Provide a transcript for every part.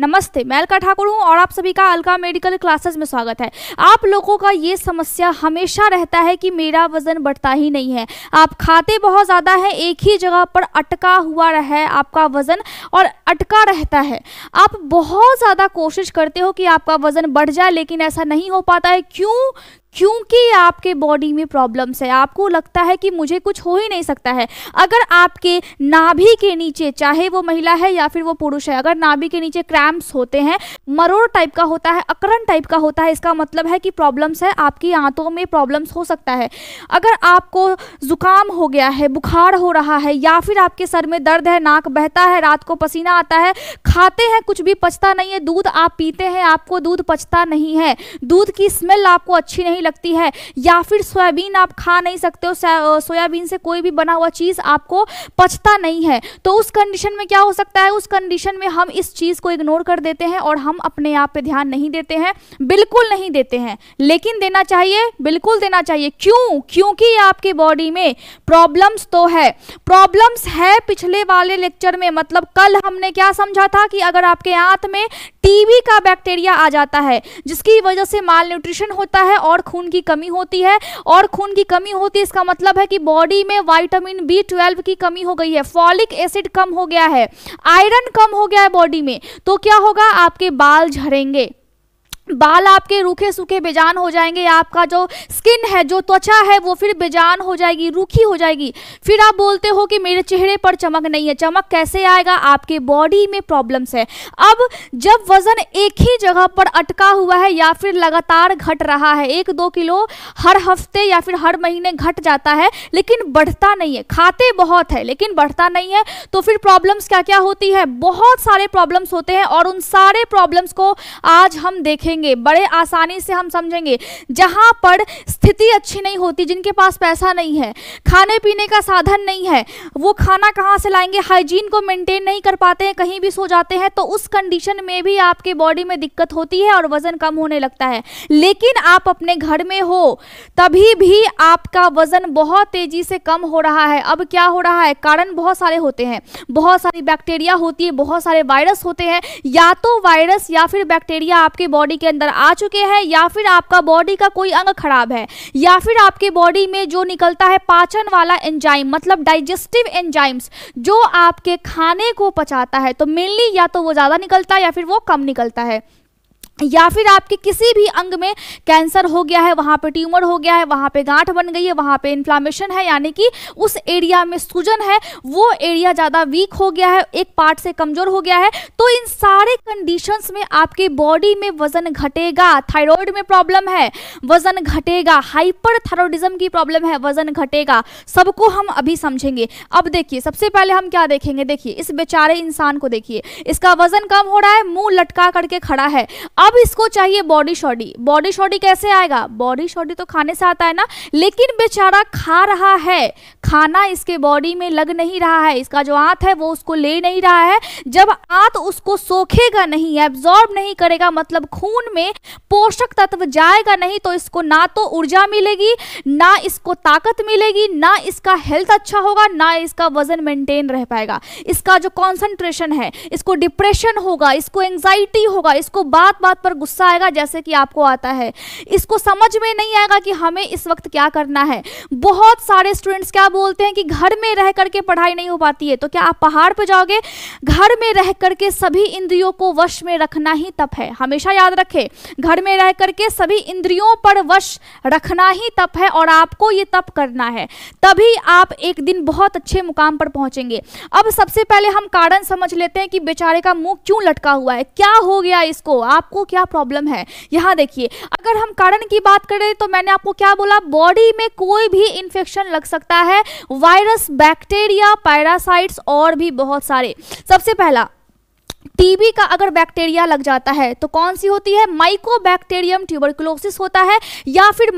नमस्ते मैं अलका ठाकुर हूँ और आप सभी का अलका मेडिकल क्लासेस में स्वागत है आप लोगों का ये समस्या हमेशा रहता है कि मेरा वजन बढ़ता ही नहीं है आप खाते बहुत ज़्यादा है एक ही जगह पर अटका हुआ रहा है आपका वजन और अटका रहता है आप बहुत ज़्यादा कोशिश करते हो कि आपका वजन बढ़ जाए लेकिन ऐसा नहीं हो पाता है क्यों क्योंकि आपके बॉडी में प्रॉब्लम्स है आपको लगता है कि मुझे कुछ हो ही नहीं सकता है अगर आपके नाभि के नीचे चाहे वो महिला है या फिर वो पुरुष है अगर नाभि के नीचे क्रैम्प्स होते हैं मरोड़ टाइप का होता है अकरण टाइप का होता है इसका मतलब है कि प्रॉब्लम्स है आपकी आंतों में प्रॉब्लम्स हो सकता है अगर आपको जुकाम हो गया है बुखार हो रहा है या फिर आपके सर में दर्द है नाक बहता है रात को पसीना आता है खाते हैं कुछ भी पचता नहीं है दूध आप पीते हैं आपको दूध पचता नहीं है दूध की स्मेल आपको अच्छी नहीं नहीं लगती है या फिर सोयाबीन आप खा नहीं सकते हो सोयाबीन से कोई भी बना हुआ चीज़ आपको पचता नहीं है तो उस कंडीशन में क्या हो सकता है उस कंडीशन में हम इस चीज़ को इग्नोर कर देते हैं और हम अपने आप पर ध्यान नहीं देते हैं बिल्कुल नहीं देते हैं लेकिन देना चाहिए बिल्कुल देना चाहिए क्यों क्योंकि आपकी बॉडी में प्रॉब्लम्स तो है प्रॉब्लम्स है पिछले वाले लेक्चर में मतलब कल हमने क्या समझा था कि अगर आपके आंत में टीबी का बैक्टीरिया आ जाता है जिसकी वजह से माल न्यूट्रिशन होता है और खून की कमी होती है और खून की कमी होती है इसका मतलब है कि बॉडी में वाइटामिन बी ट्वेल्व की कमी हो गई है फॉलिक एसिड कम हो गया है आयरन कम हो गया है बॉडी में तो क्या होगा आपके बाल झड़ेंगे बाल आपके रूखे सूखे बेजान हो जाएंगे आपका जो स्किन है जो त्वचा है वो फिर बेजान हो जाएगी रूखी हो जाएगी फिर आप बोलते हो कि मेरे चेहरे पर चमक नहीं है चमक कैसे आएगा आपके बॉडी में प्रॉब्लम्स है अब जब वजन एक ही जगह पर अटका हुआ है या फिर लगातार घट रहा है एक दो किलो हर हफ्ते या फिर हर महीने घट जाता है लेकिन बढ़ता नहीं है खाते बहुत है लेकिन बढ़ता नहीं है तो फिर प्रॉब्लम्स क्या क्या होती है बहुत सारे प्रॉब्लम्स होते हैं और उन सारे प्रॉब्लम्स को आज हम देखेंगे समझेंगे बड़े आसानी से हम समझेंगे जहाँ पर स्थिति अच्छी नहीं होती जिनके पास पैसा नहीं है खाने पीने का साधन नहीं है वो खाना कहाँ से लाएंगे हाइजीन को मेंटेन नहीं कर पाते हैं कहीं भी सो जाते हैं तो उस कंडीशन में भी आपके बॉडी में दिक्कत होती है और वजन कम होने लगता है लेकिन आप अपने घर में हो तभी भी आपका वजन बहुत तेजी से कम हो रहा है अब क्या हो रहा है कारण बहुत सारे होते हैं बहुत सारी बैक्टीरिया होती है बहुत सारे वायरस होते हैं या तो वायरस या फिर बैक्टीरिया आपके बॉडी के अंदर आ चुके हैं या फिर आपका बॉडी का कोई अंग खराब है या फिर आपके बॉडी में जो निकलता है पाचन वाला एंजाइम मतलब डाइजेस्टिव एंजाइम्स जो आपके खाने को पचाता है तो मेनली या तो वो ज़्यादा निकलता है या फिर वो कम निकलता है या फिर आपके किसी भी अंग में कैंसर हो गया है वहाँ पे ट्यूमर हो गया है वहाँ पे गांठ बन गई है वहाँ पे इन्फ्लामेशन है यानी कि उस एरिया में सूजन है वो एरिया ज़्यादा वीक हो गया है एक पार्ट से कमज़ोर हो गया है तो इन सारे कंडीशंस में आपके बॉडी में वजन घटेगा थायराइड में प्रॉब्लम है वजन घटेगा हाइपर थायरोडिज्म की प्रॉब्लम है वजन घटेगा सबको हम अभी समझेंगे अब देखिए सबसे पहले हम क्या देखेंगे देखिए इस बेचारे इंसान को देखिए इसका वजन कम हो रहा है मुंह लटका करके खड़ा है अब अब इसको चाहिए बॉडी शॉडी बॉडी शॉडी कैसे आएगा बॉडी शॉडी तो खाने से आता है ना लेकिन बेचारा खा रहा है खाना इसके बॉडी में लग नहीं रहा है इसका जो आंत है वो उसको ले नहीं रहा है जब आंत उसको सोखेगा नहीं एब्जॉर्ब नहीं करेगा मतलब खून में पोषक तत्व जाएगा नहीं तो इसको ना तो ऊर्जा मिलेगी ना इसको ताकत मिलेगी ना इसका हेल्थ अच्छा होगा ना इसका वजन मेंटेन रह पाएगा इसका जो कॉन्सेंट्रेशन है इसको डिप्रेशन होगा इसको एंग्जाइटी होगा इसको बात बात बात पर गुस्सा आएगा जैसे कि आपको आता है इसको समझ में नहीं आएगा कि हमें इस वक्त क्या करना है बहुत सारे स्टूडेंट्स क्या बोलते हैं कि घर में रह करके पढ़ाई नहीं हो पाती है तो क्या आप पहाड़ पर जाओगे घर में रह करके सभी इंद्रियों को वश में रखना ही तप है हमेशा याद रखे घर में रह करके सभी इंद्रियों पर वश रखना ही तप है और आपको ये तप करना है तभी आप एक दिन बहुत अच्छे मुकाम पर पहुंचेंगे अब सबसे पहले हम कारण समझ लेते हैं कि बेचारे का मुंह क्यों लटका हुआ है क्या हो गया इसको आपको क्या प्रॉब्लम है यहाँ देखिए अगर हम कारण की बात करें तो मैंने आपको क्या बोला बॉडी में कोई भी इन्फेक्शन लग सकता है वायरस बैक्टीरिया पैरासाइट्स और भी बहुत सारे सबसे पहला टीबी का अगर बैक्टीरिया लग जाता है तो कौन सी होती है बैक्टेरियम ट्यूबरकुलोसिस होता है या फिर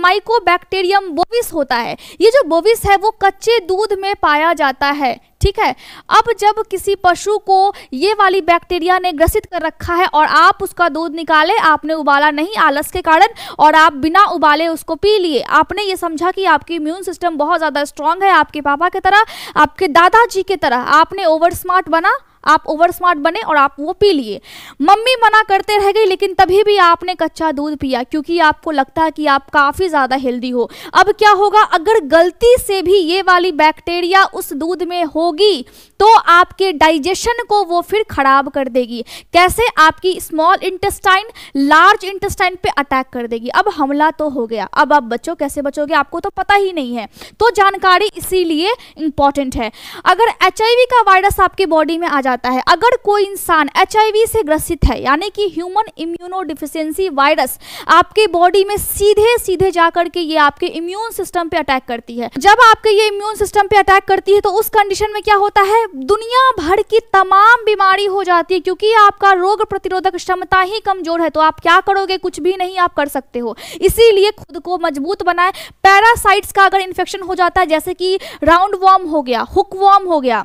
बैक्टेरियम बोविस होता है ये जो बोविस है वो कच्चे दूध में पाया जाता है ठीक है अब जब किसी पशु को ये वाली बैक्टीरिया ने ग्रसित कर रखा है और आप उसका दूध निकाले आपने उबाला नहीं आलस के कारण और आप बिना उबाले उसको पी लिए आपने ये समझा कि आपकी इम्यून सिस्टम बहुत ज़्यादा स्ट्रांग है आपके पापा की तरह आपके दादाजी की तरह आपने ओवर स्मार्ट बना आप ओवर स्मार्ट बने और आप वो पी लिए मम्मी मना करते रह गई लेकिन तभी भी आपने कच्चा दूध पिया क्योंकि आपको लगता है कि आप काफ़ी ज़्यादा हेल्दी हो अब क्या होगा अगर गलती से भी ये वाली बैक्टीरिया उस दूध में होगी तो आपके डाइजेशन को वो फिर ख़राब कर देगी कैसे आपकी स्मॉल इंटेस्टाइन लार्ज इंटेस्टाइन पे अटैक कर देगी अब हमला तो हो गया अब आप बच्चों कैसे बचोगे आपको तो पता ही नहीं है तो जानकारी इसीलिए इंपॉर्टेंट है अगर एच का वायरस आपके बॉडी में आ जाता जाता है अगर कोई इंसान एच से ग्रसित है यानी कि ह्यूमन इम्यूनोडिफिशेंसी वायरस आपके बॉडी में सीधे सीधे जा करके ये आपके इम्यून सिस्टम पे अटैक करती है जब आपके ये इम्यून सिस्टम पे अटैक करती है तो उस कंडीशन में क्या होता है दुनिया भर की तमाम बीमारी हो जाती है क्योंकि आपका रोग प्रतिरोधक क्षमता ही कमजोर है तो आप क्या करोगे कुछ भी नहीं आप कर सकते हो इसीलिए खुद को मजबूत बनाए पैरासाइट्स का अगर इन्फेक्शन हो जाता है जैसे कि राउंड वॉर्म हो गया हुक वॉर्म हो गया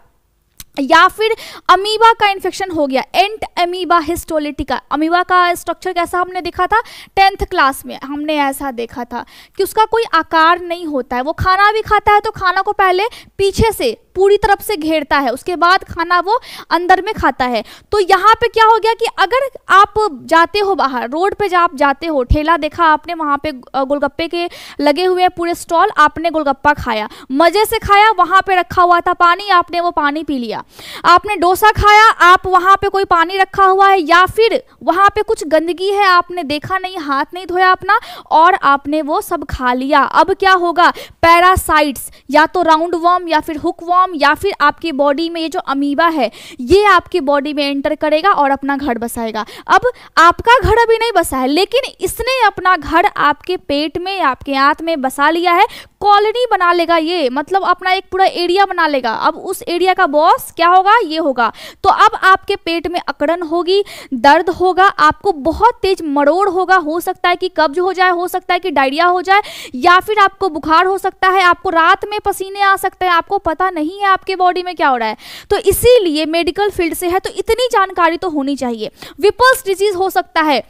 या फिर अमीबा का इन्फेक्शन हो गया एंट अमीबा हिस्टोलिटिका अमीबा का स्ट्रक्चर कैसा हमने देखा था टेंथ क्लास में हमने ऐसा देखा था कि उसका कोई आकार नहीं होता है वो खाना भी खाता है तो खाना को पहले पीछे से पूरी तरफ से घेरता है उसके बाद खाना वो अंदर में खाता है तो यहाँ पे क्या हो गया कि अगर आप जाते हो बाहर रोड पे जब आप जाते हो ठेला देखा आपने वहाँ पे गोलगप्पे के लगे हुए पूरे स्टॉल आपने गोलगप्पा खाया मज़े से खाया वहाँ पे रखा हुआ था पानी आपने वो पानी पी लिया आपने डोसा खाया आप वहाँ पे कोई पानी रखा हुआ है या फिर वहाँ पे कुछ गंदगी है आपने देखा नहीं हाथ नहीं धोया अपना और आपने वो सब खा लिया अब क्या होगा पैरासाइट्स या तो राउंड वॉर्म या फिर हुक वॉर्म फॉर्म या फिर आपकी बॉडी में ये जो अमीबा है ये आपकी बॉडी में एंटर करेगा और अपना घर बसाएगा अब आपका घर अभी नहीं बसा है लेकिन इसने अपना घर आपके पेट में आपके आंत में बसा लिया है कॉलोनी बना लेगा ये मतलब अपना एक पूरा एरिया बना लेगा अब उस एरिया का बॉस क्या होगा ये होगा तो अब आपके पेट में अकड़न होगी दर्द होगा आपको बहुत तेज मरोड़ होगा हो सकता है कि कब्ज हो जाए हो सकता है कि डायरिया हो जाए या फिर आपको बुखार हो सकता है आपको रात में पसीने आ सकते हैं आपको पता नहीं है आपके बॉडी में क्या हो रहा है तो इसीलिए मेडिकल फील्ड से है तो इतनी जानकारी तो होनी चाहिए विपल्स डिजीज हो सकता है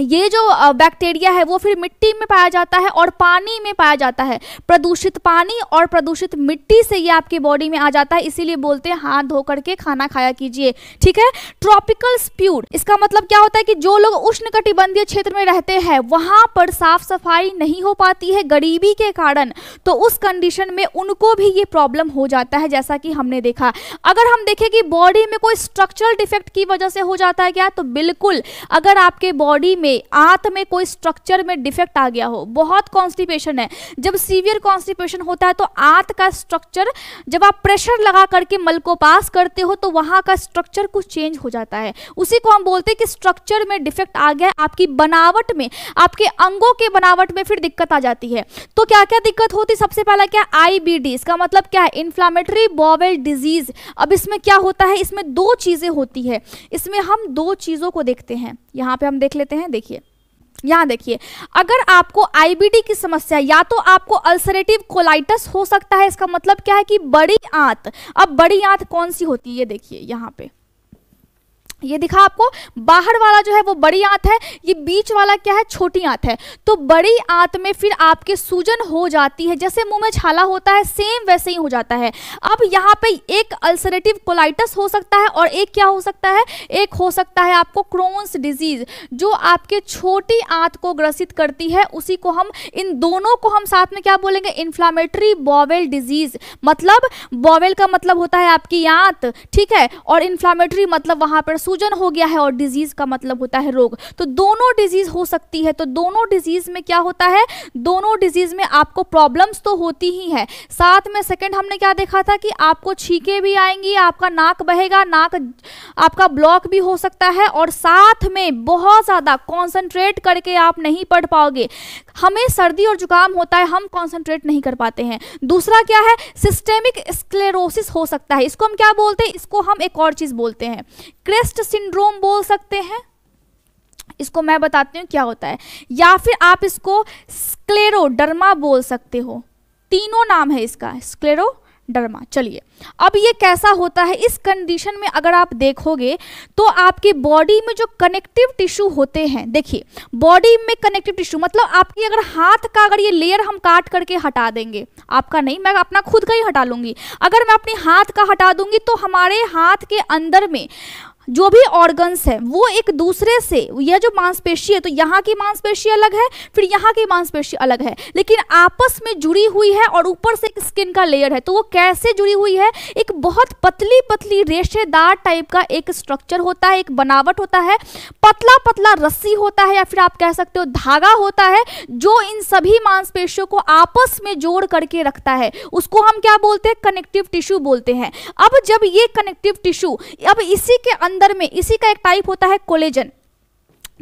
ये जो बैक्टीरिया है वो फिर मिट्टी में पाया जाता है और पानी में पाया जाता है प्रदूषित पानी और प्रदूषित मिट्टी से ये आपकी बॉडी में आ जाता है इसीलिए बोलते हैं हाथ धो करके खाना खाया कीजिए ठीक है ट्रॉपिकल स्प्यूड इसका मतलब क्या होता है कि जो लोग उष्ण कटिबंधीय क्षेत्र में रहते हैं वहां पर साफ सफाई नहीं हो पाती है गरीबी के कारण तो उस कंडीशन में उनको भी ये प्रॉब्लम हो जाता है जैसा कि हमने देखा अगर हम देखें कि बॉडी में कोई स्ट्रक्चरल डिफेक्ट की वजह से हो जाता है क्या तो बिल्कुल अगर आपके बॉडी में आंत में कोई स्ट्रक्चर में डिफेक्ट आ गया हो बहुत कॉन्स्टिपेशन है जब सीवियर कॉन्स्टिपेशन होता है तो आंत का स्ट्रक्चर जब आप प्रेशर लगा करके मल को पास करते हो तो वहां का स्ट्रक्चर कुछ चेंज हो जाता है उसी को हम बोलते हैं कि स्ट्रक्चर में डिफेक्ट आ गया आपकी बनावट में आपके अंगों के बनावट में फिर दिक्कत आ जाती है तो क्या क्या दिक्कत होती सबसे पहला क्या आईबीडी इसका मतलब क्या है इन्फ्लामेटरी बॉवेल डिजीज अब इसमें क्या होता है इसमें दो चीज़ें होती है इसमें हम दो चीज़ों को देखते हैं यहां पे हम देख लेते हैं देखिए यहाँ देखिए अगर आपको आईबीडी की समस्या या तो आपको अल्सरेटिव कोलाइटस हो सकता है इसका मतलब क्या है कि बड़ी आंत अब बड़ी आंत कौन सी होती है ये देखिए यहाँ पे ये दिखा आपको बाहर वाला जो है वो बड़ी आंत है ये बीच वाला क्या है छोटी आंत है तो बड़ी आंत में फिर आपके सूजन हो जाती है जैसे मुंह में छाला होता है सेम वैसे ही हो जाता है अब यहाँ पे एक अल्सरेटिव कोलाइटस हो सकता है और एक क्या हो सकता है एक हो सकता है आपको क्रोन्स डिजीज जो आपके छोटी आंत को ग्रसित करती है उसी को हम इन दोनों को हम साथ में क्या बोलेंगे इन्फ्लामेटरी बॉवेल डिजीज मतलब बॉवेल का मतलब होता है आपकी आंत ठीक है और इन्फ्लामेटरी मतलब वहां पर सूजन हो गया है और डिजीज का मतलब होता है रोग तो दोनों डिजीज हो सकती है तो दोनों डिजीज में क्या होता है दोनों डिजीज में आपको प्रॉब्लम्स तो होती ही है साथ में सेकेंड हमने क्या देखा था कि आपको छीके भी आएंगी आपका नाक बहेगा नाक आपका ब्लॉक भी हो सकता है और साथ में बहुत ज़्यादा कॉन्सेंट्रेट करके आप नहीं पढ़ पाओगे हमें सर्दी और जुकाम होता है हम कॉन्सेंट्रेट नहीं कर पाते हैं दूसरा क्या है सिस्टेमिक स्क्लेरोसिस हो सकता है इसको हम क्या बोलते हैं इसको हम एक और चीज़ बोलते हैं क्रेस्ट सिंड्रोम बोल सकते हैं इसको मैं बताती हूँ क्या होता है या फिर आप इसको स्क्लेरोडर्मा बोल सकते हो तीनों नाम है इसका स्क्लेरो डर्मा चलिए अब ये कैसा होता है इस कंडीशन में अगर आप देखोगे तो आपकी बॉडी में जो कनेक्टिव टिश्यू होते हैं देखिए बॉडी में कनेक्टिव टिश्यू मतलब आपकी अगर हाथ का अगर ये लेयर हम काट करके हटा देंगे आपका नहीं मैं अपना खुद का ही हटा लूंगी अगर मैं अपने हाथ का हटा दूंगी तो हमारे हाथ के अंदर में जो भी ऑर्गन्स है वो एक दूसरे से यह जो मांसपेशी है तो यहाँ की मांसपेशी अलग है फिर यहाँ की मांसपेशी अलग है लेकिन आपस में जुड़ी हुई है और ऊपर से एक स्किन का लेयर है तो वो कैसे जुड़ी हुई है एक बहुत पतली पतली रेशेदार टाइप का एक स्ट्रक्चर होता है एक बनावट होता है पतला पतला रस्सी होता है या फिर आप कह सकते हो धागा होता है जो इन सभी मांसपेशियों को आपस में जोड़ करके रखता है उसको हम क्या बोलते हैं कनेक्टिव टिश्यू बोलते हैं अब जब ये कनेक्टिव टिश्यू अब इसी के अंदर अंदर में इसी का एक टाइप होता है कोलेजन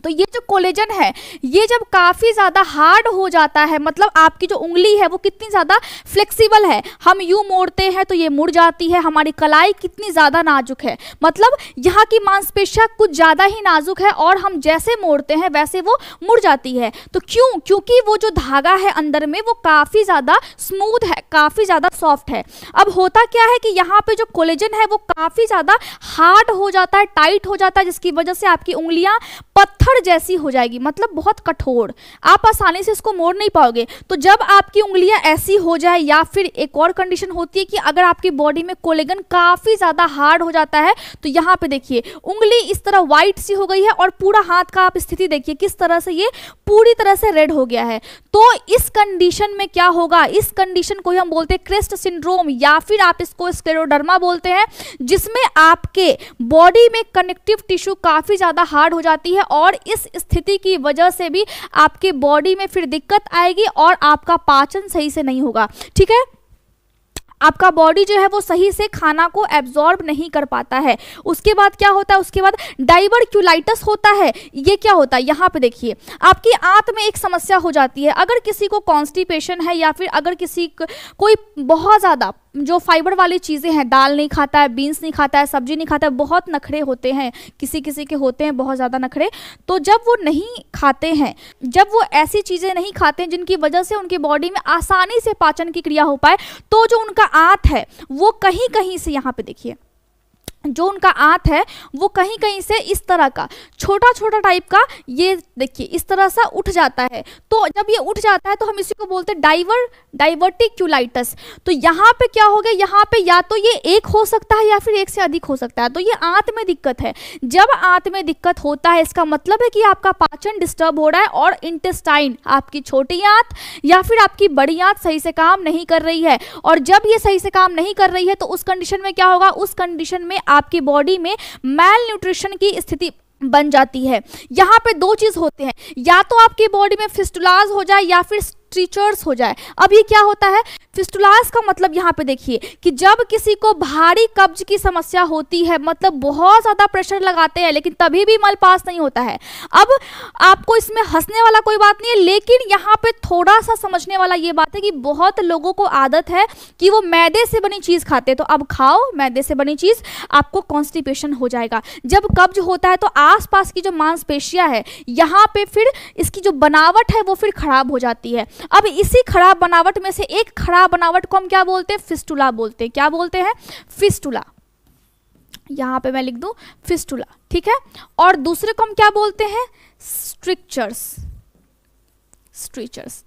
तो ये जो कोलेजन है ये जब काफ़ी ज़्यादा हार्ड हो जाता है मतलब आपकी जो उंगली है वो कितनी ज़्यादा फ्लेक्सिबल है हम यूँ मोड़ते हैं तो ये मुड़ जाती है हमारी कलाई कितनी ज़्यादा नाजुक है मतलब यहाँ की मांसपेशियाँ कुछ ज़्यादा ही नाजुक है और हम जैसे मोड़ते हैं वैसे वो मुड़ जाती है तो क्यों क्योंकि वो जो धागा है अंदर में वो काफ़ी ज़्यादा स्मूथ है काफ़ी ज़्यादा सॉफ्ट है अब होता क्या है कि यहाँ पर जो कोलेजन है वो काफ़ी ज़्यादा हार्ड हो जाता है टाइट हो जाता है जिसकी वजह से आपकी उंगलियाँ पत्थर पत्थर जैसी हो जाएगी मतलब बहुत कठोर आप आसानी से इसको मोड़ नहीं पाओगे तो जब आपकी उंगलियां ऐसी हो जाए या फिर एक और कंडीशन होती है कि अगर आपकी बॉडी में कोलेगन काफ़ी ज़्यादा हार्ड हो जाता है तो यहाँ पे देखिए उंगली इस तरह व्हाइट सी हो गई है और पूरा हाथ का आप स्थिति देखिए किस तरह से ये पूरी तरह से रेड हो गया है तो इस कंडीशन में क्या होगा इस कंडीशन को हम बोलते हैं क्रिस्ट सिंड्रोम या फिर आप इसको स्क्लेरोडर्मा बोलते हैं जिसमें आपके बॉडी में कनेक्टिव टिश्यू काफ़ी ज़्यादा हार्ड हो जाती है और इस स्थिति की वजह से भी आपके बॉडी में फिर दिक्कत आएगी और आपका पाचन सही से नहीं होगा ठीक है आपका बॉडी जो है वो सही से खाना को एब्जॉर्ब नहीं कर पाता है उसके बाद क्या होता है उसके बाद डाइवर्क्यूलाइटस होता है ये क्या होता है यहाँ पे देखिए आपकी आंत में एक समस्या हो जाती है अगर किसी को कॉन्स्टिपेशन है या फिर अगर किसी को, कोई बहुत ज़्यादा जो फाइबर वाली चीज़ें हैं दाल नहीं खाता है बीन्स नहीं खाता है सब्जी नहीं खाता है बहुत नखरे होते हैं किसी किसी के होते हैं बहुत ज़्यादा नखरे तो जब वो नहीं खाते हैं जब वो ऐसी चीज़ें नहीं खाते हैं जिनकी वजह से उनकी बॉडी में आसानी से पाचन की क्रिया हो पाए तो जो उनका आँत है वो कहीं कहीं से यहाँ पर देखिए जो उनका आँत है वो कहीं कहीं से इस तरह का छोटा छोटा टाइप का ये देखिए इस तरह सा उठ जाता है तो जब ये उठ जाता है तो हम इसी को बोलते हैं डाइवर डाइवर्टिक्यूलाइटस तो यहाँ पे क्या हो गया यहाँ पे या तो ये एक हो सकता है या फिर एक से अधिक हो सकता है तो ये आँत में दिक्कत है जब आँत में दिक्कत होता है इसका मतलब है कि आपका पाचन डिस्टर्ब हो रहा है और इंटेस्टाइन आपकी छोटी आँत या फिर आपकी बड़ी आँत सही से काम नहीं कर रही है और जब ये सही से काम नहीं कर रही है तो उस कंडीशन में क्या होगा उस कंडीशन में आपकी बॉडी में मेल न्यूट्रिशन की स्थिति बन जाती है यहाँ पे दो चीज़ होते हैं या तो आपकी बॉडी में फिस्टुलाज हो जाए या फिर स्ट्रीचर्स हो जाए अब ये क्या होता है फिस्टुलास का मतलब यहाँ पे देखिए कि जब किसी को भारी कब्ज की समस्या होती है मतलब बहुत ज़्यादा प्रेशर लगाते हैं लेकिन तभी भी मल पास नहीं होता है अब आपको इसमें हंसने वाला कोई बात नहीं है लेकिन यहाँ पे थोड़ा सा समझने वाला ये बात है कि बहुत लोगों को आदत है कि वो मैदे से बनी चीज़ खाते तो अब खाओ मैदे से बनी चीज़ आपको कॉन्स्टिपेशन हो जाएगा जब कब्ज होता है तो आस की जो मांसपेशिया है यहाँ पे फिर इसकी जो बनावट है वो फिर खराब हो जाती है अब इसी खराब बनावट में से एक खराब बनावट को हम क्या बोलते हैं फिस्टुला बोलते हैं क्या बोलते हैं फिस्टुला यहाँ पे मैं लिख दूँ फिस्टुला ठीक है और दूसरे को हम क्या बोलते हैं स्ट्रिक्चर्स स्ट्रिक्चर्स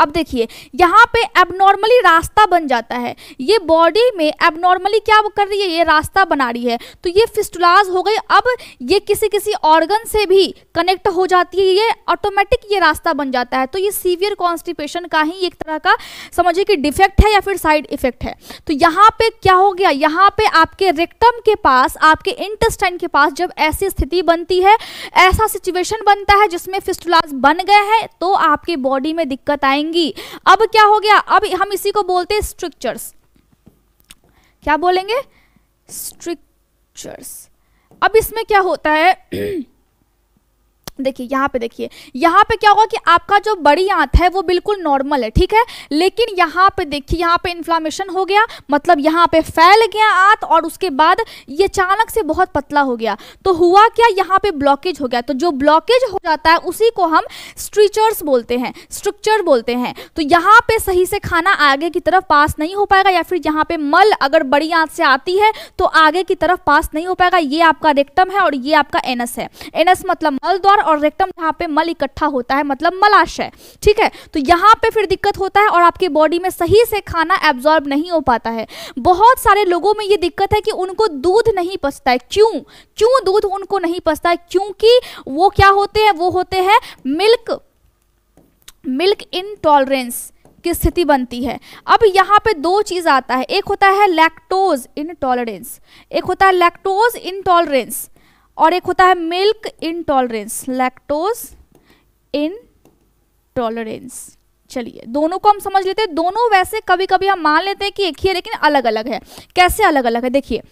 अब देखिए यहाँ पे एबनॉर्मली रास्ता बन जाता है ये बॉडी में एबनॉर्मली क्या कर रही है ये रास्ता बना रही है तो ये फिस्टुलाज हो गई अब ये किसी किसी ऑर्गन से भी कनेक्ट हो जाती है ये ऑटोमेटिक ये रास्ता बन जाता है तो ये सीवियर कॉन्स्टिपेशन का ही एक तरह का समझिए कि डिफेक्ट है या फिर साइड इफेक्ट है तो यहाँ पे क्या हो गया यहाँ पे आपके रिक्टम के पास आपके इंटेस्टाइन के पास जब ऐसी स्थिति बनती है ऐसा सिचुएशन बनता है जिसमें फिस्टुलाज बन गए हैं तो आपके बॉडी में दिक्कत आएगी जाएंगी अब क्या हो गया अब हम इसी को बोलते हैं स्ट्रिक्चर्स क्या बोलेंगे स्ट्रिक्चर्स अब इसमें क्या होता है देखिए यहाँ पे देखिए यहाँ पे क्या होगा कि आपका जो बड़ी आंत है वो बिल्कुल नॉर्मल है ठीक है लेकिन यहाँ पे देखिए यहाँ पे इन्फ्लामेशन हो गया मतलब यहाँ पे फैल गया आंत और उसके बाद ये अचानक से बहुत पतला हो गया तो हुआ क्या यहाँ पे ब्लॉकेज हो गया तो जो ब्लॉकेज हो जाता है उसी को हम स्ट्रीचर्स बोलते हैं स्ट्रक्चर बोलते हैं तो यहाँ पे सही से खाना आगे की तरफ पास नहीं हो पाएगा या फिर यहाँ पे मल अगर बड़ी आंत से आती है तो आगे की तरफ पास नहीं हो पाएगा ये आपका रेक्टम है और ये आपका एनस है एनस मतलब मल द्वार और रेक्टम यहाँ पे मल इकट्ठा होता है मतलब मलाशय ठीक है तो यहाँ पे फिर दिक्कत होता है और आपकी बॉडी में सही से खाना एब्जॉर्ब नहीं हो पाता है बहुत सारे लोगों में ये दिक्कत है कि उनको दूध नहीं पसता है क्यों क्यों दूध उनको नहीं पसता है क्योंकि वो क्या होते हैं वो होते हैं मिल्क मिल्क इनटॉलरेंस की स्थिति बनती है अब यहाँ पे दो चीज़ आता है एक होता है लैक्टोज इनटॉलरेंस एक होता है लैक्टोज इनटॉलरेंस और एक होता है मिल्क इनटॉलरेंस लैक्टोज इनटॉलरेंस चलिए दोनों को हम समझ लेते हैं दोनों वैसे कभी कभी हम मान लेते हैं कि एक ही है लेकिन अलग अलग है कैसे अलग अलग है देखिए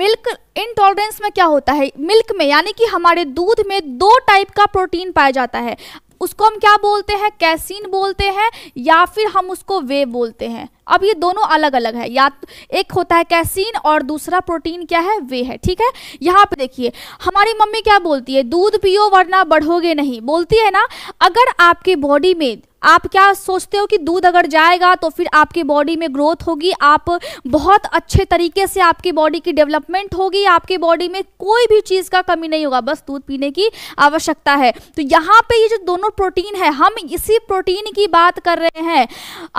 मिल्क इनटॉलरेंस में क्या होता है मिल्क में यानी कि हमारे दूध में दो टाइप का प्रोटीन पाया जाता है उसको हम क्या बोलते हैं कैसीन बोलते हैं या फिर हम उसको वे बोलते हैं अब ये दोनों अलग अलग है या तो एक होता है कैसीन और दूसरा प्रोटीन क्या है वे है ठीक है यहाँ पे देखिए हमारी मम्मी क्या बोलती है दूध पियो वरना बढ़ोगे नहीं बोलती है ना अगर आपके बॉडी में आप क्या सोचते हो कि दूध अगर जाएगा तो फिर आपकी बॉडी में ग्रोथ होगी आप बहुत अच्छे तरीके से आपकी बॉडी की डेवलपमेंट होगी आपके बॉडी में कोई भी चीज़ का कमी नहीं होगा बस दूध पीने की आवश्यकता है तो यहाँ पे ये जो दोनों प्रोटीन है हम इसी प्रोटीन की बात कर रहे हैं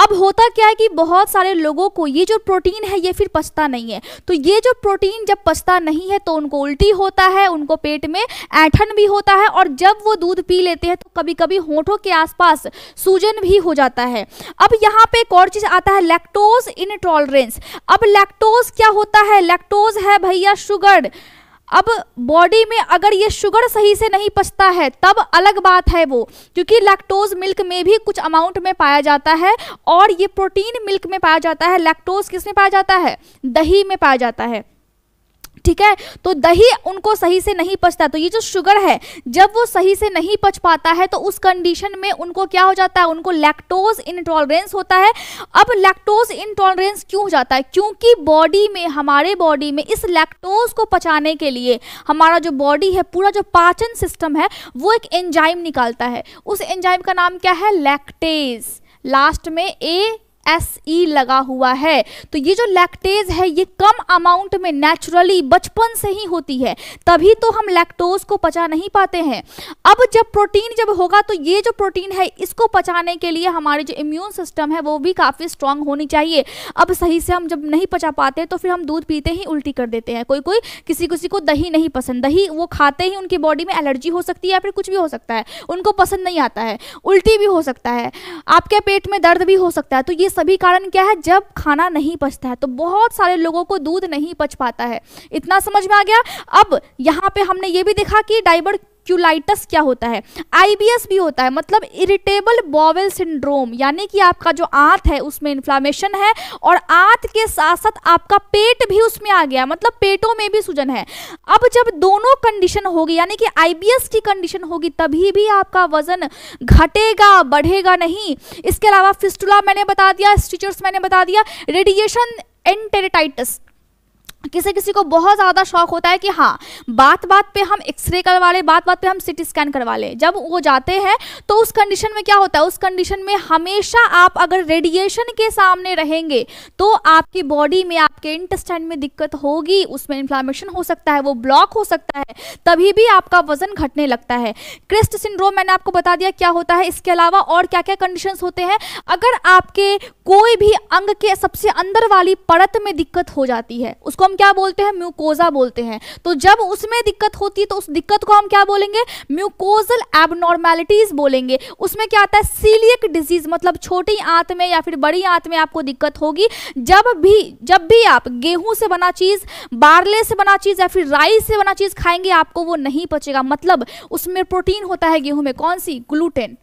अब होता क्या है कि बहुत सारे लोगों को ये जो प्रोटीन है ये फिर पछता नहीं है तो ये जो प्रोटीन जब पछता नहीं है तो उनको उल्टी होता है उनको पेट में ऐठन भी होता है और जब वो दूध पी लेते हैं तो कभी कभी होठों के आसपास सूजन भी हो जाता है अब यहाँ पे एक और चीज़ आता है लैक्टोज इनटॉलरेंस अब लैक्टोज क्या होता है लैक्टोज है भैया शुगर अब बॉडी में अगर ये शुगर सही से नहीं पचता है तब अलग बात है वो क्योंकि लैक्टोज मिल्क में भी कुछ अमाउंट में पाया जाता है और ये प्रोटीन मिल्क में पाया जाता है लैक्टोज किस में पाया जाता है दही में पाया जाता है ठीक है तो दही उनको सही से नहीं पचता तो ये जो शुगर है जब वो सही से नहीं पच पाता है तो उस कंडीशन में उनको क्या हो जाता है उनको लैक्टोज इनटॉलरेंस होता है अब लैक्टोज इनटॉलरेंस क्यों हो जाता है क्योंकि बॉडी में हमारे बॉडी में इस लैक्टोज को पचाने के लिए हमारा जो बॉडी है पूरा जो पाचन सिस्टम है वो एक एंजाइम निकालता है उस एंजाइम का नाम क्या है लैक्टेज लास्ट में ए एस ई e लगा हुआ है तो ये जो लैक्टेज है ये कम अमाउंट में नेचुरली बचपन से ही होती है तभी तो हम लैक्टोज को पचा नहीं पाते हैं अब जब प्रोटीन जब होगा तो ये जो प्रोटीन है इसको पचाने के लिए हमारी जो इम्यून सिस्टम है वो भी काफ़ी स्ट्रांग होनी चाहिए अब सही से हम जब नहीं पचा पाते तो फिर हम दूध पीते ही उल्टी कर देते हैं कोई कोई किसी किसी को दही नहीं पसंद दही वो खाते ही उनकी बॉडी में एलर्जी हो सकती है या फिर कुछ भी हो सकता है उनको पसंद नहीं आता है उल्टी भी हो सकता है आपके पेट में दर्द भी हो सकता है तो ये सभी कारण क्या है जब खाना नहीं पचता है तो बहुत सारे लोगों को दूध नहीं पच पाता है इतना समझ में आ गया अब यहाँ पे हमने ये भी देखा कि डाइवर क्यूलाइटस क्या होता है आईबीएस भी होता है मतलब इरिटेबल बॉवेल सिंड्रोम यानी कि आपका जो आंत है उसमें इन्फ्लामेशन है और आंत के साथ साथ आपका पेट भी उसमें आ गया मतलब पेटों में भी सूजन है अब जब दोनों कंडीशन होगी यानी कि आईबीएस की कंडीशन होगी तभी भी आपका वजन घटेगा बढ़ेगा नहीं इसके अलावा फिस्टुला मैंने बता दिया स्टिचर्स मैंने बता दिया रेडिएशन एंटेरेटाइटिस किसी किसी को बहुत ज़्यादा शौक होता है कि हाँ बात बात पे हम एक्सरे करवा लें बात बात पे हम सिटी स्कैन करवा लें जब वो जाते हैं तो उस कंडीशन में क्या होता है उस कंडीशन में हमेशा आप अगर रेडिएशन के सामने रहेंगे तो आपकी बॉडी में आपके इंटेस्टाइन में दिक्कत होगी उसमें इन्फ्लामेशन हो सकता है वो ब्लॉक हो सकता है तभी भी आपका वजन घटने लगता है क्रिस्ट सिंड्रोम मैंने आपको बता दिया क्या होता है इसके अलावा और क्या क्या कंडीशन होते हैं अगर आपके कोई भी अंग के सबसे अंदर वाली परत में दिक्कत हो जाती है उसको हम क्या बोलते हैं म्यूकोजा बोलते हैं तो जब उसमें दिक्कत होती है तो उस दिक्कत को हम क्या बोलेंगे म्यूकोजल एबनॉर्मैलिटीज बोलेंगे उसमें क्या आता है सीलियक डिजीज मतलब छोटी आंत में या फिर बड़ी आंत में आपको दिक्कत होगी जब भी जब भी आप गेहूं से बना चीज बारले से बना चीज या फिर राइस से बना चीज खाएंगे आपको वो नहीं पचेगा मतलब उसमें प्रोटीन होता है गेहूं में कौन सी ग्लूटेन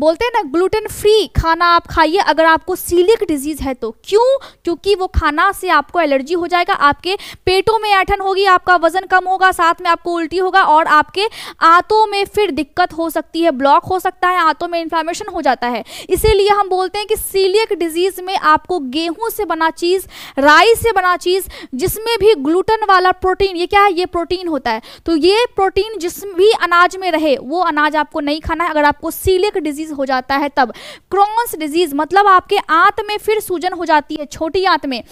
बोलते हैं ना ग्लूटेन फ्री खाना आप खाइए अगर आपको सीलिक डिजीज़ है तो क्यों क्योंकि वो खाना से आपको एलर्जी हो जाएगा आपके पेटों में ऐठन होगी आपका वजन कम होगा साथ में आपको उल्टी होगा और आपके आंतों में फिर दिक्कत हो सकती है ब्लॉक हो सकता है आंतों में इन्फ्लामेशन हो जाता है इसीलिए हम बोलते हैं कि सीलियक डिजीज़ में आपको गेहूं से बना चीज़ राई से बना चीज़ जिसमें भी ग्लूटन वाला प्रोटीन ये क्या है ये प्रोटीन होता है तो ये प्रोटीन जिस भी अनाज में रहे वो अनाज आपको नहीं खाना है अगर आपको सीलियक डिजीज़ डिजीज हो जाता है तब क्रॉन्स डिजीज मतलब आपके आंत में फिर सूजन हो जाती है छोटी आंत में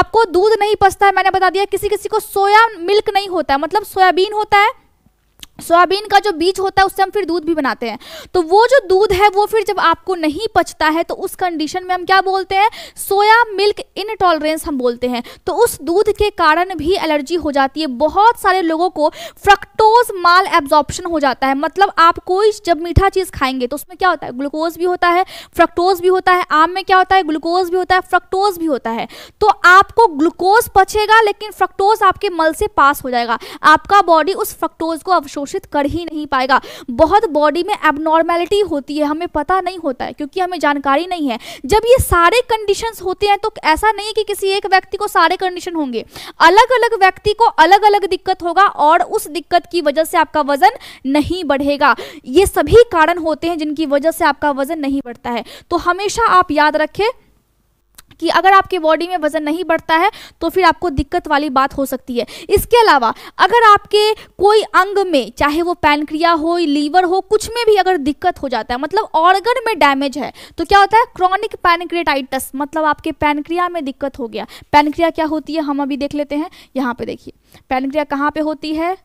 आपको दूध नहीं पसता है मैंने बता दिया किसी किसी को सोया मिल्क नहीं होता है मतलब सोयाबीन होता है सोयाबीन का जो बीज होता है उससे हम फिर दूध भी बनाते हैं तो वो जो दूध है वो फिर जब आपको नहीं पचता है तो उस कंडीशन में हम क्या बोलते हैं सोया मिल्क इनटॉलरेंस हम बोलते हैं तो उस दूध के कारण भी एलर्जी हो जाती है बहुत सारे लोगों को फ्रक्टोज माल एब्जॉर्प्शन हो जाता है मतलब आप कोई जब मीठा चीज़ खाएंगे तो उसमें क्या होता है ग्लूकोज भी होता है फ्रक्टोज भी होता है आम में क्या होता है ग्लूकोज भी होता है फ्रक्टोज भी होता है तो आपको ग्लूकोज पचेगा लेकिन फ्रक्टोज आपके मल से पास हो जाएगा आपका बॉडी उस फ्रक्टोज को अवशोष अवशोषित कर ही नहीं पाएगा बहुत बॉडी में एबनॉर्मैलिटी होती है हमें पता नहीं होता है क्योंकि हमें जानकारी नहीं है जब ये सारे कंडीशन होते हैं तो ऐसा नहीं है कि किसी एक व्यक्ति को सारे कंडीशन होंगे अलग अलग व्यक्ति को अलग अलग दिक्कत होगा और उस दिक्कत की वजह से आपका वजन नहीं बढ़ेगा ये सभी कारण होते हैं जिनकी वजह से आपका वजन नहीं बढ़ता है तो हमेशा आप याद रखें कि अगर आपके बॉडी में वजन नहीं बढ़ता है तो फिर आपको दिक्कत वाली बात हो सकती है इसके अलावा अगर आपके कोई अंग में चाहे वो पैनक्रिया हो लीवर हो कुछ में भी अगर दिक्कत हो जाता है मतलब ऑर्गन में डैमेज है तो क्या होता है क्रॉनिक पैनक्रियाटाइटस मतलब आपके पैनक्रिया में दिक्कत हो गया पैनक्रिया क्या होती है हम अभी देख लेते हैं यहाँ पे देखिए पैनक्रिया कहाँ पे होती है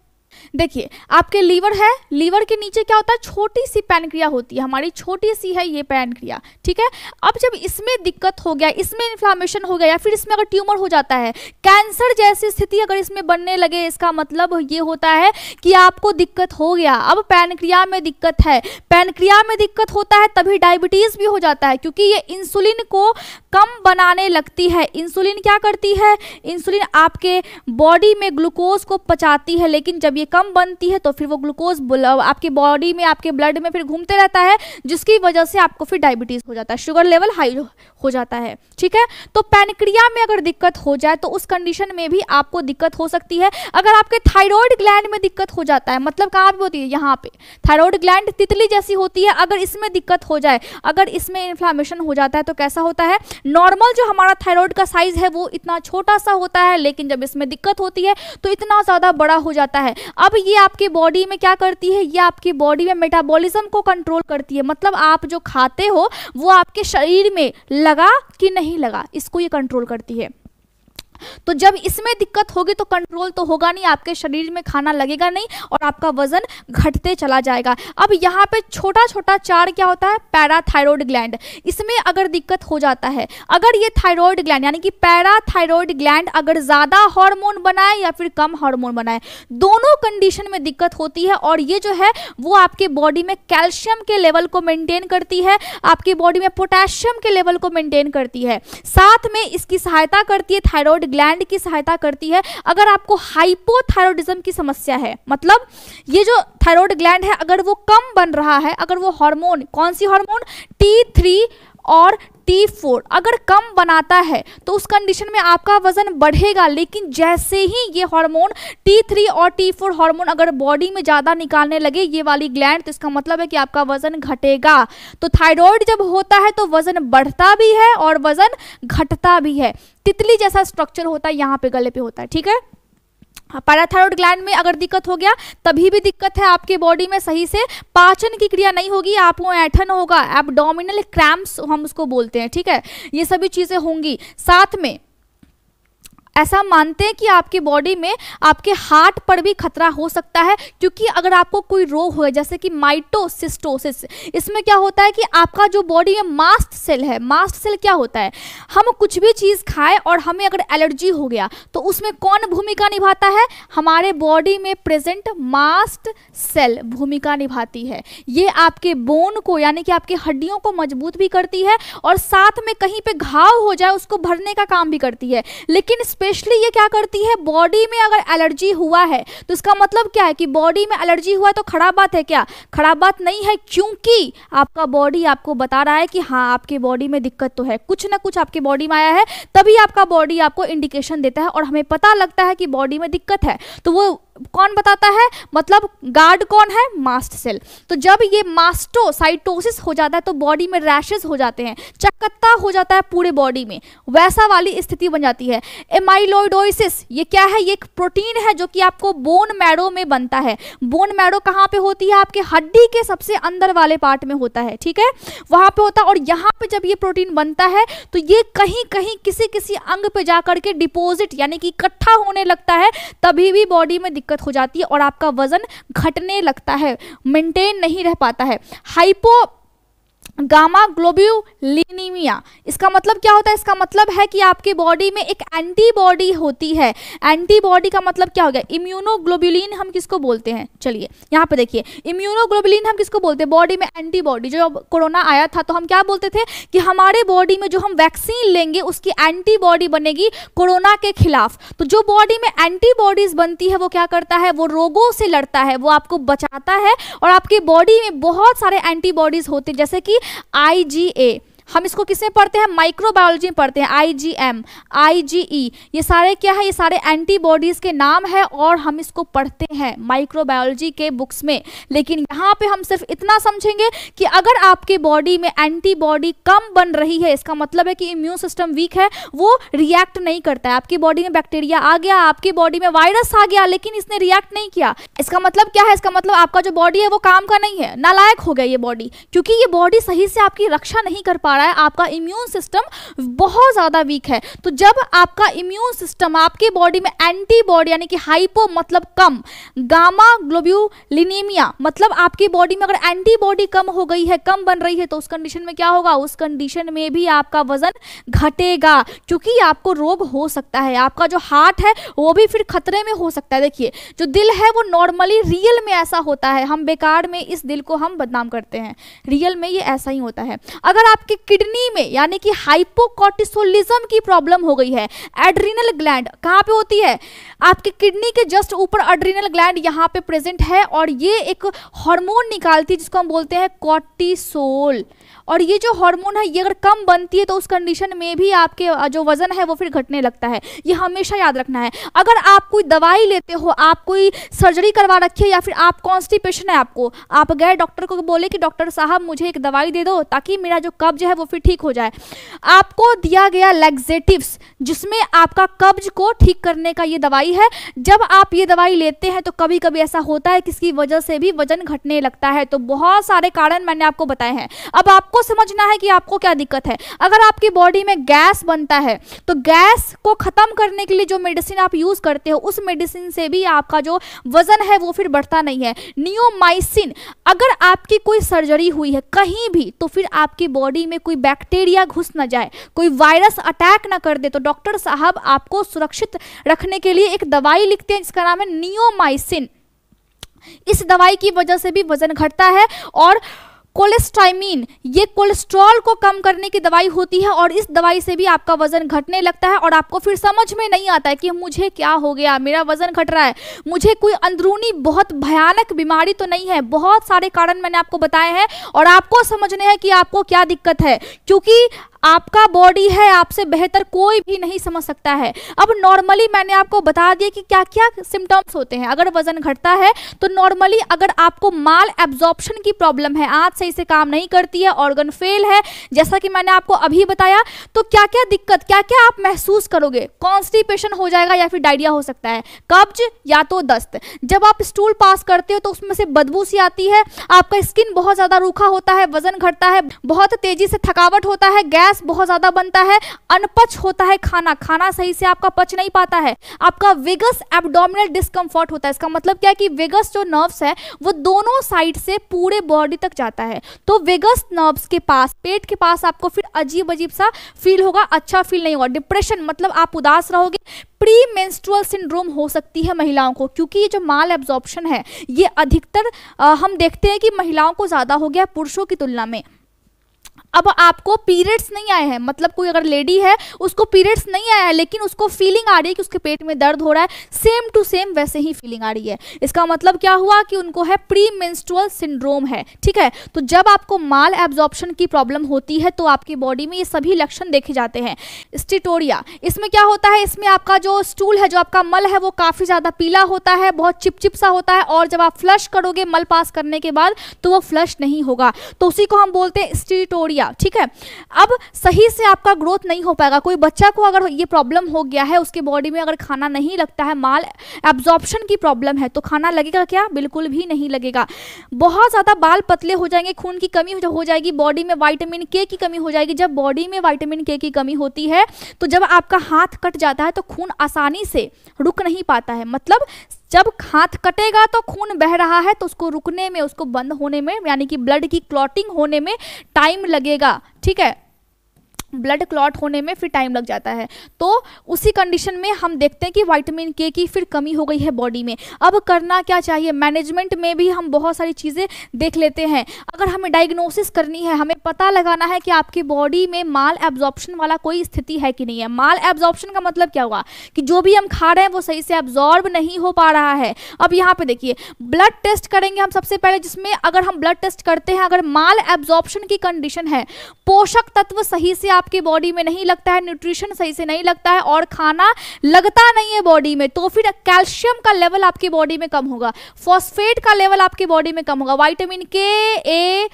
देखिए आपके लीवर है लीवर के नीचे क्या होता है छोटी सी पैनक्रिया होती है हमारी छोटी सी है ये पैनक्रिया ठीक है अब जब इसमें दिक्कत हो गया इसमें इन्फ्लामेशन हो गया या फिर इसमें अगर ट्यूमर हो जाता है कैंसर जैसी स्थिति अगर इसमें बनने लगे इसका मतलब ये होता है कि आपको दिक्कत हो गया अब पैनक्रिया में दिक्कत है पैनक्रिया में दिक्कत होता है तभी डायबिटीज़ भी हो जाता है क्योंकि ये इंसुलिन को कम बनाने लगती है इंसुलिन क्या करती है इंसुलिन आपके बॉडी में ग्लूकोज को पचाती है लेकिन जब ये कम बनती है तो फिर वो ग्लूकोज आपके बॉडी में आपके ब्लड में फिर घूमते रहता है जिसकी वजह से आपको फिर डायबिटीज़ हो जाता है शुगर लेवल हाई हो जाता है ठीक है तो पैनक्रिया में अगर दिक्कत हो जाए तो उस कंडीशन में भी आपको दिक्कत हो सकती है अगर आपके थायरॉयड ग्लैंड में दिक्कत हो जाता है मतलब कहाँ भी होती है यहाँ पे थायरॉयड ग्लैंड तितली जैसी होती है अगर इसमें दिक्कत हो जाए अगर इसमें इन्फ्लामेशन हो जाता है तो कैसा होता है नॉर्मल जो हमारा थायरॉयड का साइज है वो इतना छोटा सा होता है लेकिन जब इसमें दिक्कत होती है तो इतना ज़्यादा बड़ा हो जाता है अब ये आपके बॉडी में क्या करती है ये आपकी बॉडी में मेटाबॉलिज्म को कंट्रोल करती है मतलब आप जो खाते हो वो आपके शरीर में लगा कि नहीं लगा इसको ये कंट्रोल करती है तो जब इसमें दिक्कत होगी तो कंट्रोल तो होगा नहीं आपके शरीर में खाना लगेगा नहीं और आपका वजन घटते चला जाएगा अब यहाँ पे छोटा छोटा चार क्या होता है पैराथायरॉयड ग्लैंड इसमें अगर दिक्कत हो जाता है अगर ये थायरॉयड ग्लैंड यानी कि पैराथायरॉयड ग्लैंड अगर ज़्यादा हार्मोन बनाए या फिर कम हार्मोन बनाए दोनों कंडीशन में दिक्कत होती है और ये जो है वो आपके बॉडी में कैल्शियम के लेवल को मेंटेन करती है आपकी बॉडी में पोटेशियम के लेवल को मेंटेन करती है साथ में इसकी सहायता करती है थायरॉयड ग्लैंड की सहायता करती है अगर आपको हाइपोथायरोडिज्म की समस्या है मतलब ये जो थायरोड ग्लैंड है अगर वो कम बन रहा है अगर वो हार्मोन कौन सी हार्मोन टी थ्री और टी फोर अगर कम बनाता है तो उस कंडीशन में आपका वजन बढ़ेगा लेकिन जैसे ही ये हार्मोन टी थ्री और टी फोर हार्मोन अगर बॉडी में ज़्यादा निकालने लगे ये वाली ग्लैंड तो इसका मतलब है कि आपका वजन घटेगा तो थायराइड जब होता है तो वजन बढ़ता भी है और वजन घटता भी है तितली जैसा स्ट्रक्चर होता है यहाँ पे गले पे होता है ठीक है हाँ, पैराथायरॉयड ग्लैंड में अगर दिक्कत हो गया तभी भी दिक्कत है आपके बॉडी में सही से पाचन की क्रिया नहीं होगी आपको ऐठन होगा एबडोमिनल क्रैम्प्स हम उसको बोलते हैं ठीक है ये सभी चीज़ें होंगी साथ में ऐसा मानते हैं कि आपकी बॉडी में आपके हार्ट पर भी खतरा हो सकता है क्योंकि अगर आपको कोई रोग हो जैसे कि माइटोसिस्टोसिस इसमें क्या होता है कि आपका जो बॉडी में मास्ट सेल है मास्ट सेल क्या होता है हम कुछ भी चीज़ खाएं और हमें अगर एलर्जी हो गया तो उसमें कौन भूमिका निभाता है हमारे बॉडी में प्रेजेंट मास्ट सेल भूमिका निभाती है ये आपके बोन को यानी कि आपकी हड्डियों को मजबूत भी करती है और साथ में कहीं पर घाव हो जाए उसको भरने का काम भी करती है लेकिन स्पेशली ये क्या करती है बॉडी में अगर एलर्जी हुआ है तो इसका मतलब क्या है कि बॉडी में एलर्जी हुआ है तो खराब बात है क्या खराब बात नहीं है क्योंकि आपका बॉडी आपको बता रहा है कि हाँ आपके बॉडी में दिक्कत तो है कुछ ना कुछ आपके बॉडी में आया है तभी आपका बॉडी आपको इंडिकेशन देता है और हमें पता लगता है कि बॉडी में दिक्कत है तो वो कौन बताता है मतलब गार्ड कौन है मास्ट सेल तो जब ये मास्टोसाइटोसिस हो जाता है तो बॉडी में रैशेज हो जाते हैं चकत्ता हो जाता है पूरे बॉडी में वैसा वाली स्थिति बन जाती है एमाइलोइडोइसिस ये क्या है ये एक प्रोटीन है जो कि आपको बोन मैडो में बनता है बोन मैडो कहाँ पे होती है आपके हड्डी के सबसे अंदर वाले पार्ट में होता है ठीक है वहाँ पर होता है और यहाँ पर जब ये प्रोटीन बनता है तो ये कहीं कहीं किसी किसी अंग पे जाकर के डिपोजिट यानी कि इकट्ठा होने लगता है तभी भी बॉडी में दिक्कत हो जाती है और आपका वज़न घटने लगता है मेंटेन नहीं रह पाता है हाइपो गामा ग्लोब्यूलिनीमिया इसका मतलब क्या होता है इसका मतलब है कि आपके बॉडी में एक एंटीबॉडी होती है एंटीबॉडी का मतलब क्या हो गया इम्यूनोग्लोबुलिन हम किसको बोलते हैं चलिए यहाँ पे देखिए इम्यूनोग्लोबुलिन हम किसको बोलते हैं बॉडी में एंटीबॉडी जो कोरोना आया था तो हम क्या बोलते थे कि हमारे बॉडी में जो हम वैक्सीन लेंगे उसकी एंटीबॉडी बनेगी कोरोना के खिलाफ तो जो बॉडी में एंटीबॉडीज बनती है वो क्या करता है वो रोगों से लड़ता है वो आपको बचाता है और आपकी बॉडी में बहुत सारे एंटीबॉडीज होते हैं जैसे कि आई जी ए हम इसको किस पढ़ते हैं माइक्रोबायोलॉजी में पढ़ते हैं आईजीएम आईजीई e। ये सारे क्या है ये सारे एंटीबॉडीज़ के नाम है और हम इसको पढ़ते हैं माइक्रोबायोलॉजी के बुक्स में लेकिन यहाँ पे हम सिर्फ इतना समझेंगे कि अगर आपके बॉडी में एंटीबॉडी कम बन रही है इसका मतलब है कि इम्यून सिस्टम वीक है वो रिएक्ट नहीं करता है आपकी बॉडी में बैक्टीरिया आ गया आपकी बॉडी में वायरस आ गया लेकिन इसने रिएक्ट नहीं किया इसका मतलब क्या है इसका मतलब आपका जो बॉडी है वो काम का नहीं है नालायक हो गया ये बॉडी क्योंकि ये बॉडी सही से आपकी रक्षा नहीं कर पा पा रहा है आपका इम्यून सिस्टम बहुत ज़्यादा वीक है तो जब आपका इम्यून सिस्टम आपकी बॉडी में एंटीबॉडी यानी कि हाइपो मतलब कम गामा ग्लोब्यूलिनीमिया मतलब आपकी बॉडी में अगर एंटीबॉडी कम हो गई है कम बन रही है तो उस कंडीशन में क्या होगा उस कंडीशन में भी आपका वजन घटेगा क्योंकि आपको रोग हो सकता है आपका जो हार्ट है वो भी फिर खतरे में हो सकता है देखिए जो दिल है वो नॉर्मली रियल में ऐसा होता है हम बेकार में इस दिल को हम बदनाम करते हैं रियल में ये ऐसा ही होता है अगर आपके किडनी में यानी कि हाइपोकॉटिसोलिज्म की प्रॉब्लम हो गई है एड्रीनल ग्लैंड कहाँ पे होती है आपके किडनी के जस्ट ऊपर एड्रीनल ग्लैंड यहाँ पे प्रेजेंट है और ये एक हार्मोन निकालती है जिसको हम बोलते हैं कॉटिसोल और ये जो हार्मोन है ये अगर कम बनती है तो उस कंडीशन में भी आपके जो वजन है वो फिर घटने लगता है ये हमेशा याद रखना है अगर आप कोई दवाई लेते हो आप कोई सर्जरी करवा रखी है या फिर आप कॉन्स्टिपेशन है आपको आप गए डॉक्टर को बोले कि डॉक्टर साहब मुझे एक दवाई दे दो ताकि मेरा जो कब्ज है है वो फिर ठीक हो जाए आपको दिया गया लेग्जेटिव जिसमें आपका कब्ज को ठीक करने का ये दवाई है जब आप ये दवाई लेते हैं तो कभी कभी ऐसा होता है किसकी वजह से भी वजन घटने लगता है तो बहुत सारे कारण मैंने आपको बताए हैं अब आपको समझना है कि आपको क्या दिक्कत है अगर आपकी बॉडी में गैस बनता है तो गैस को ख़त्म करने के लिए जो मेडिसिन आप यूज़ करते हो उस मेडिसिन से भी आपका जो वजन है वो फिर बढ़ता नहीं है नियोमाइसिन अगर आपकी कोई सर्जरी हुई है कहीं भी तो फिर आपकी बॉडी में कोई बैक्टीरिया घुस ना जाए कोई वायरस अटैक ना कर दे तो डॉक्टर साहब आपको सुरक्षित रखने के लिए एक दवाई लिखते हैं जिसका नाम है नियोमाइसिन इस दवाई की वजह से भी वजन घटता है और कोलेस्ट्राइमीन ये कोलेस्ट्रॉल को कम करने की दवाई होती है और इस दवाई से भी आपका वजन घटने लगता है और आपको फिर समझ में नहीं आता है कि मुझे क्या हो गया मेरा वजन घट रहा है मुझे कोई अंदरूनी बहुत भयानक बीमारी तो नहीं है बहुत सारे कारण मैंने आपको बताए हैं और आपको समझने हैं कि आपको क्या दिक्कत है क्योंकि आपका बॉडी है आपसे बेहतर कोई भी नहीं समझ सकता है अब नॉर्मली मैंने आपको बता दिया कि क्या क्या सिम्टम्स होते हैं अगर वजन घटता है तो नॉर्मली अगर आपको माल एब्जॉर्प्शन की प्रॉब्लम है आज सही से काम नहीं करती है ऑर्गन फेल है जैसा कि मैंने आपको अभी बताया तो क्या क्या दिक्कत क्या क्या आप महसूस करोगे कॉन्स्टिपेशन हो जाएगा या फिर डायरिया हो सकता है कब्ज या तो दस्त जब आप स्टूल पास करते हो तो उसमें से बदबू सी आती है आपका स्किन बहुत ज़्यादा रूखा होता है वजन घटता है बहुत तेजी से थकावट होता है गैस गैस बहुत ज़्यादा बनता है अनपच होता है खाना खाना सही से आपका पच नहीं पाता है आपका विगस एबडोमिनल डिस्कम्फर्ट होता है इसका मतलब क्या है कि विगस जो नर्व्स है वो दोनों साइड से पूरे बॉडी तक जाता है तो विगस नर्व्स के पास पेट के पास आपको फिर अजीब अजीब सा फील होगा अच्छा फील नहीं होगा डिप्रेशन मतलब आप उदास रहोगे प्री मेंस्ट्रुअल सिंड्रोम हो सकती है महिलाओं को क्योंकि ये जो माल एब्जॉर्प्शन है ये अधिकतर हम देखते हैं कि महिलाओं को ज़्यादा हो गया पुरुषों की तुलना में अब आपको पीरियड्स नहीं आए हैं मतलब कोई अगर लेडी है उसको पीरियड्स नहीं आया है लेकिन उसको फीलिंग आ रही है कि उसके पेट में दर्द हो रहा है सेम टू सेम वैसे ही फीलिंग आ रही है इसका मतलब क्या हुआ कि उनको है प्री मेंस्ट्रुअल सिंड्रोम है ठीक है तो जब आपको माल एब्जॉर्प्शन की प्रॉब्लम होती है तो आपकी बॉडी में ये सभी लक्षण देखे जाते हैं स्टिटोरिया इसमें क्या होता है इसमें आपका जो स्टूल है जो आपका मल है वो काफ़ी ज़्यादा पीला होता है बहुत चिपचिप सा होता है और जब आप फ्लश करोगे मल पास करने के बाद तो वो फ्लश नहीं होगा तो उसी को हम बोलते हैं स्टिटोरिया किया ठीक है अब सही से आपका ग्रोथ नहीं हो पाएगा कोई बच्चा को अगर ये प्रॉब्लम हो गया है उसके बॉडी में अगर खाना नहीं लगता है माल एब्जॉर्प्शन की प्रॉब्लम है तो खाना लगेगा क्या बिल्कुल भी नहीं लगेगा बहुत ज़्यादा बाल पतले हो जाएंगे खून की कमी हो जाएगी बॉडी में वाइटामिन के की कमी हो जाएगी जब बॉडी में वाइटामिन के की कमी होती है तो जब आपका हाथ कट जाता है तो खून आसानी से रुक नहीं पाता है मतलब जब हाथ कटेगा तो खून बह रहा है तो उसको रुकने में उसको बंद होने में यानी कि ब्लड की क्लॉटिंग होने में टाइम लगेगा ठीक है ब्लड क्लॉट होने में फिर टाइम लग जाता है तो उसी कंडीशन में हम देखते हैं कि वाइटामिन के की फिर कमी हो गई है बॉडी में अब करना क्या चाहिए मैनेजमेंट में भी हम बहुत सारी चीज़ें देख लेते हैं अगर हमें डायग्नोसिस करनी है हमें पता लगाना है कि आपकी बॉडी में माल एब्जॉर्प्शन वाला कोई स्थिति है कि नहीं है माल एब्जॉर्प्शन का मतलब क्या हुआ कि जो भी हम खा रहे हैं वो सही से एब्जॉर्ब नहीं हो पा रहा है अब यहाँ पर देखिए ब्लड टेस्ट करेंगे हम सबसे पहले जिसमें अगर हम ब्लड टेस्ट करते हैं अगर माल एब्जॉर्प्शन की कंडीशन है पोषक तत्व सही से आप आपके बॉडी में नहीं लगता है न्यूट्रिशन सही से नहीं लगता है और खाना लगता नहीं है बॉडी में तो फिर कैल्शियम का लेवल आपकी बॉडी में कम होगा फॉस्फेट का लेवल आपकी बॉडी में कम होगा वाइटामिन के ए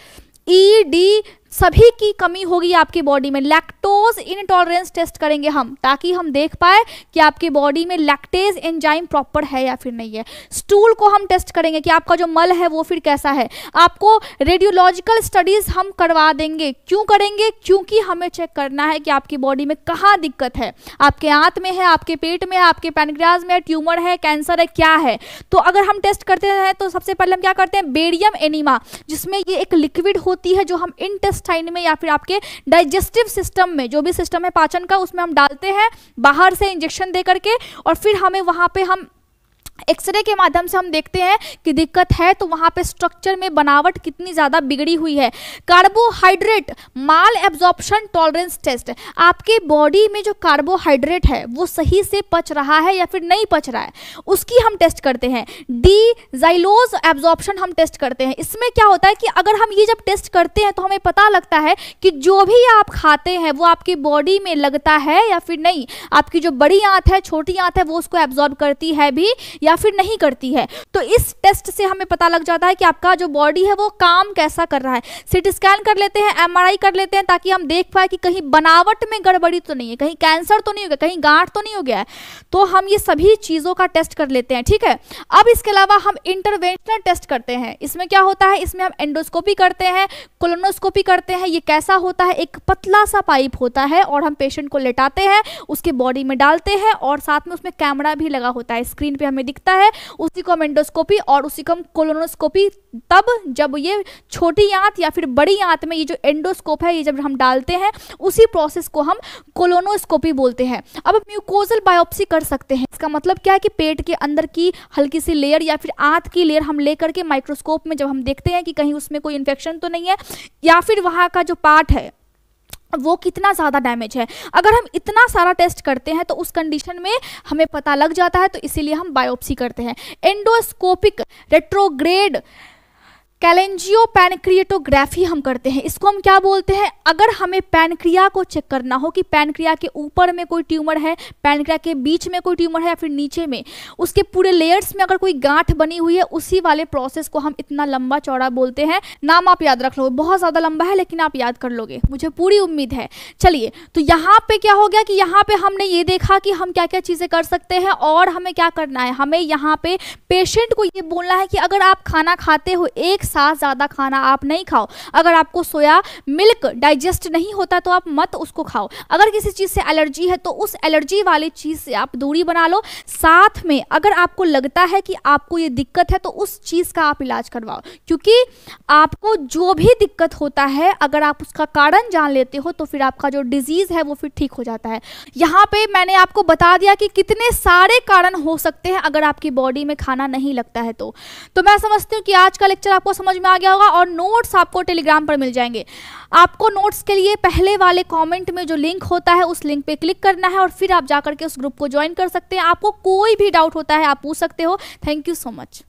ई डी सभी की कमी होगी आपके बॉडी में लैक्टोज इनटॉलरेंस टेस्ट करेंगे हम ताकि हम देख पाए कि आपके बॉडी में लैक्टेज एंजाइम प्रॉपर है या फिर नहीं है स्टूल को हम टेस्ट करेंगे कि आपका जो मल है वो फिर कैसा है आपको रेडियोलॉजिकल स्टडीज हम करवा देंगे क्यों करेंगे क्योंकि हमें चेक करना है कि आपकी बॉडी में कहाँ दिक्कत है आपके आंत में है आपके पेट में आपके पैनग्राज में ट्यूमर है कैंसर है क्या है तो अगर हम टेस्ट करते हैं तो सबसे पहले हम क्या करते हैं बेडियम एनिमा जिसमें ये एक लिक्विड होती है जो हम इन टेस्ट इंटेस्टाइन में या फिर आपके डाइजेस्टिव सिस्टम में जो भी सिस्टम है पाचन का उसमें हम डालते हैं बाहर से इंजेक्शन दे करके और फिर हमें वहाँ पर हम एक्सरे के माध्यम से हम देखते हैं कि दिक्कत है तो वहाँ पे स्ट्रक्चर में बनावट कितनी ज़्यादा बिगड़ी हुई है carbohydrate malabsorption tolerance test आपके बॉडी में जो कार्बोहाइड्रेट है वो सही से पच रहा है या फिर नहीं पच रहा है उसकी हम टेस्ट करते हैं डी जाइलोज एब्जॉर्प्शन हम टेस्ट करते हैं इसमें क्या होता है कि अगर हम ये जब टेस्ट करते हैं तो हमें पता लगता है कि जो भी आप खाते हैं वो आपकी बॉडी में लगता है या फिर नहीं आपकी जो बड़ी आँत है छोटी आँत है वो उसको एब्जॉर्ब करती है भी या या फिर नहीं करती है तो इस टेस्ट से हमें पता लग जाता है कि आपका जो बॉडी है वो काम कैसा कर रहा है सिटी स्कैन कर लेते हैं एम कर लेते हैं ताकि हम देख पाए कि कहीं बनावट में गड़बड़ी तो नहीं है कहीं कैंसर तो नहीं हो गया कहीं गांठ तो नहीं हो गया तो हम ये सभी चीज़ों का टेस्ट कर लेते हैं ठीक है अब इसके अलावा हम इंटरवेंशनल टेस्ट करते हैं इसमें क्या होता है इसमें हम एंडोस्कोपी करते हैं कोलोनोस्कोपी करते हैं ये कैसा होता है एक पतला सा पाइप होता है और हम पेशेंट को लेटाते हैं उसके बॉडी में डालते हैं और साथ में उसमें कैमरा भी लगा होता है स्क्रीन पर हमें दिख दिखता है उसी को हम एंडोस्कोपी और उसी को हम कोलोनोस्कोपी तब जब ये छोटी आंत या फिर बड़ी आंत में ये जो एंडोस्कोप है ये जब हम डालते हैं उसी प्रोसेस को हम कोलोनोस्कोपी बोलते हैं अब म्यूकोजल बायोप्सी कर सकते हैं इसका मतलब क्या है कि पेट के अंदर की हल्की सी लेयर या फिर आंत की लेयर हम लेकर के माइक्रोस्कोप में जब हम देखते हैं कि कहीं उसमें कोई इन्फेक्शन तो नहीं है या फिर वहाँ का जो पार्ट है वो कितना ज़्यादा डैमेज है अगर हम इतना सारा टेस्ट करते हैं तो उस कंडीशन में हमें पता लग जाता है तो इसीलिए हम बायोप्सी करते हैं एंडोस्कोपिक रेट्रोग्रेड कैलेंजियो पैनक्रिएटोग्राफी हम करते हैं इसको हम क्या बोलते हैं अगर हमें पैनक्रिया को चेक करना हो कि पैनक्रिया के ऊपर में कोई ट्यूमर है पैनक्रिया के बीच में कोई ट्यूमर है या फिर नीचे में उसके पूरे लेयर्स में अगर कोई गांठ बनी हुई है उसी वाले प्रोसेस को हम इतना लंबा चौड़ा बोलते हैं नाम आप याद रख लो बहुत ज़्यादा लंबा है लेकिन आप याद कर लोगे मुझे पूरी उम्मीद है चलिए तो यहाँ पर क्या हो गया कि यहाँ पर हमने ये देखा कि हम क्या क्या चीज़ें कर सकते हैं और हमें क्या करना है हमें यहाँ पे पेशेंट को ये बोलना है कि अगर आप खाना खाते हो एक साथ ज़्यादा खाना आप नहीं खाओ अगर आपको सोया मिल्क डाइजेस्ट नहीं होता तो आप मत उसको खाओ अगर किसी चीज़ से एलर्जी है तो उस एलर्जी वाली चीज़ से आप दूरी बना लो साथ में अगर आपको लगता है कि आपको ये दिक्कत है तो उस चीज़ का आप इलाज करवाओ क्योंकि आपको जो भी दिक्कत होता है अगर आप उसका कारण जान लेते हो तो फिर आपका जो डिजीज़ है वो फिर ठीक हो जाता है यहाँ पे मैंने आपको बता दिया कि कितने सारे कारण हो सकते हैं अगर आपकी बॉडी में खाना नहीं लगता है तो तो मैं समझती हूँ कि आज का लेक्चर आपको समझ में आ गया होगा और नोट्स आपको टेलीग्राम पर मिल जाएंगे आपको नोट्स के लिए पहले वाले कमेंट में जो लिंक होता है उस लिंक पे क्लिक करना है और फिर आप जाकर के उस ग्रुप को ज्वाइन कर सकते हैं आपको कोई भी डाउट होता है आप पूछ सकते हो थैंक यू सो मच